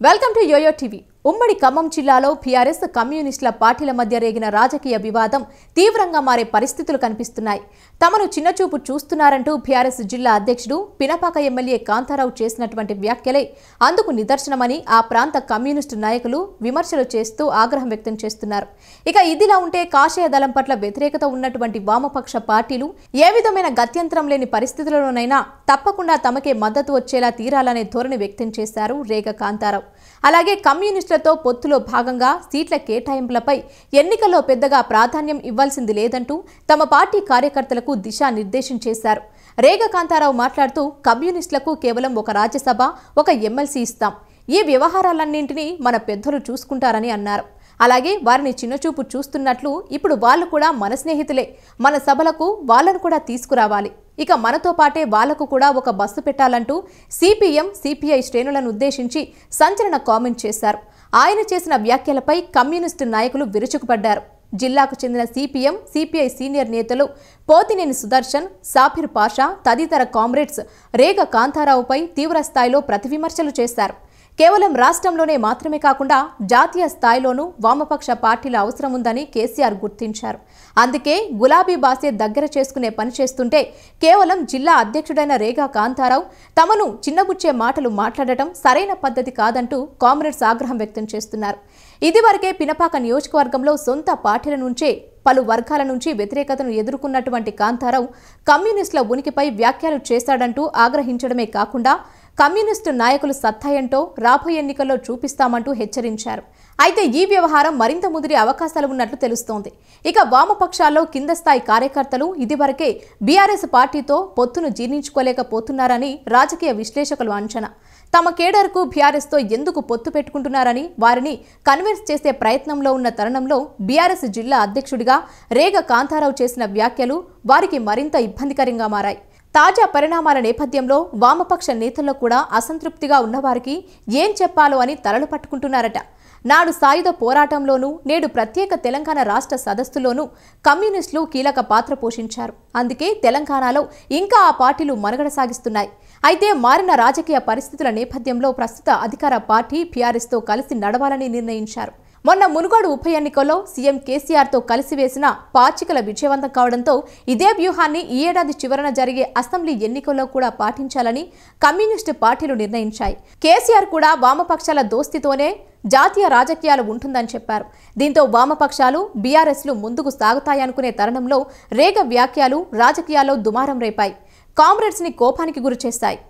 Welcome to YoYo TV. ఉమ్మడి ఖమ్మం జిల్లాలో PRS కమ్యూనిస్టుల పార్టీల మధ్య రేగిన రాజకీయ వివాదం తీవ్రంగా మారే పరిస్థితులు కనిపిస్తున్నాయి తమను చిన్నచూపు చూస్తున్నారంటూ పీఆర్ఎస్ జిల్లా అధ్యక్షుడు పినపాక ఎమ్మెల్యే కాంతారావు చేసినటువంటి వ్యాఖ్యలే అందుకు నిదర్శనమని ఆ ప్రాంత కమ్యూనిస్టు నాయకులు విమర్శలు చేస్తూ ఆగ్రహం వ్యక్తం చేస్తున్నారు ఇక ఇదిలా ఉంటే కాషాయ దళం పట్ల వ్యతిరేకత ఉన్నటువంటి వామపక్ష పార్టీలు ఏ విధమైన గత్యంతరం లేని పరిస్థితులలోనైనా తప్పకుండా తమకే మద్దతు వచ్చేలా తీరాలనే ధోరణి వ్యక్తం చేశారు రేగ కాంతారావు అలాగే కమ్యూనిస్ట్ లిస్టులతో పొత్తులో భాగంగా సీట్ల కేటాయింపులపై ఎన్నికల్లో పెద్దగా ప్రాధాన్యం ఇవ్వాల్సింది లేదంటూ తమ పార్టీ కార్యకర్తలకు దిశానిర్దేశం చేశారు రేగ కాంతారావు మాట్లాడుతూ కమ్యూనిస్టులకు కేవలం ఒక రాజ్యసభ ఒక ఎమ్మెల్సీ ఇస్తాం ఈ వ్యవహారాలన్నింటినీ మన పెద్దలు చూసుకుంటారని అన్నారు అలాగే వారిని చిన్నచూపు చూస్తున్నట్లు ఇప్పుడు వాళ్ళు కూడా మన స్నేహితులే మన సభలకు వాళ్ళను కూడా తీసుకురావాలి ఇక మనతో పాటే వాళ్లకు కూడా ఒక బస్సు పెట్టాలంటూ సిపిఎం సిపిఐ శ్రేణులను ఉద్దేశించి సంచలన కామెంట్ చేశారు ఆయన చేసిన వ్యాఖ్యలపై కమ్యూనిస్టు నాయకులు విరుచుకుపడ్డారు జిల్లాకు చెందిన సిపిఎం సిపిఐ సీనియర్ నేతలు పోతినేని సుదర్శన్ సాఫిర్ పాషా తదితర కామ్రేడ్స్ రేగ కాంతారావుపై తీవ్రస్థాయిలో ప్రతివిమర్శలు చేశారు కేవలం రాష్ట్రంలోనే మాత్రమే కాకుండా జాతీయ స్థాయిలోనూ వామపక్ష పార్టీల అవసరం ఉందని కేసీఆర్ గుర్తించారు అందుకే గులాబీ బాసే దగ్గర చేసుకునే పని చేస్తుంటే కేవలం జిల్లా అధ్యక్షుడైన రేగా కాంతారావు తమను చిన్నబుచ్చే మాటలు మాట్లాడటం సరైన పద్ధతి కాదంటూ కామ్రేడ్స్ ఆగ్రహం వ్యక్తం చేస్తున్నారు ఇదివరకే పినపాక నియోజకవర్గంలో సొంత పార్టీల నుంచే పలు వర్గాల నుంచి వ్యతిరేకతను ఎదుర్కొన్నటువంటి కాంతారావు కమ్యూనిస్టుల ఉనికిపై వ్యాఖ్యలు చేశాడంటూ ఆగ్రహించడమే కాకుండా కమ్యూనిస్టు నాయకులు సత్తాయంటో రాబోయే ఎన్నికల్లో చూపిస్తామంటూ హెచ్చరించారు అయితే ఈ వ్యవహారం మరింత ముదిరి అవకాశాలు ఉన్నట్లు తెలుస్తోంది ఇక వామపక్షాల్లో కింద స్థాయి కార్యకర్తలు ఇదివరకే బీఆర్ఎస్ పార్టీతో పొత్తును జీర్ణించుకోలేకపోతున్నారని రాజకీయ విశ్లేషకులు అంచనా తమ కేడర్కు బీఆర్ఎస్తో ఎందుకు పొత్తు పెట్టుకుంటున్నారని వారిని కన్విన్స్ చేసే ప్రయత్నంలో ఉన్న తరుణంలో బీఆర్ఎస్ జిల్లా అధ్యక్షుడిగా రేగ కాంతారావు చేసిన వ్యాఖ్యలు వారికి మరింత ఇబ్బందికరంగా మారాయి తాజా పరిణామాల నేపథ్యంలో వామపక్ష నేతల్లో కూడా అసంతృప్తిగా ఉన్నవారికి ఏం చెప్పాలో అని తలలు పట్టుకుంటున్నారట నాడు సాయుధ పోరాటంలోనూ నేడు ప్రత్యేక తెలంగాణ రాష్ట్ర సదస్సులోనూ కమ్యూనిస్టులు కీలక పాత్ర పోషించారు అందుకే తెలంగాణలో ఇంకా ఆ పార్టీలు మనుగడ సాగిస్తున్నాయి అయితే మారిన రాజకీయ పరిస్థితుల నేపథ్యంలో ప్రస్తుత అధికార పార్టీ పీఆర్ఎస్తో కలిసి నడవాలని నిర్ణయించారు మొన్న మునుగోడు ఉప ఎన్నికల్లో సీఎం కేసీఆర్తో కలిసి వేసిన పాచికల విజయవంతం కావడంతో ఇదే వ్యూహాన్ని ఈ ఏడాది చివరన జరిగే అసెంబ్లీ ఎన్నికల్లో కూడా పాటించాలని కమ్యూనిస్టు పార్టీలు నిర్ణయించాయి కేసీఆర్ కూడా వామపక్షాల దోస్తితోనే జాతీయ రాజకీయాలు ఉంటుందని చెప్పారు దీంతో వామపక్షాలు బీఆర్ఎస్లు ముందుకు సాగుతాయనుకునే తరుణంలో రేగ వ్యాఖ్యలు రాజకీయాల్లో దుమారం రేపాయి కామ్రేడ్స్ని కోపానికి గురిచేశాయి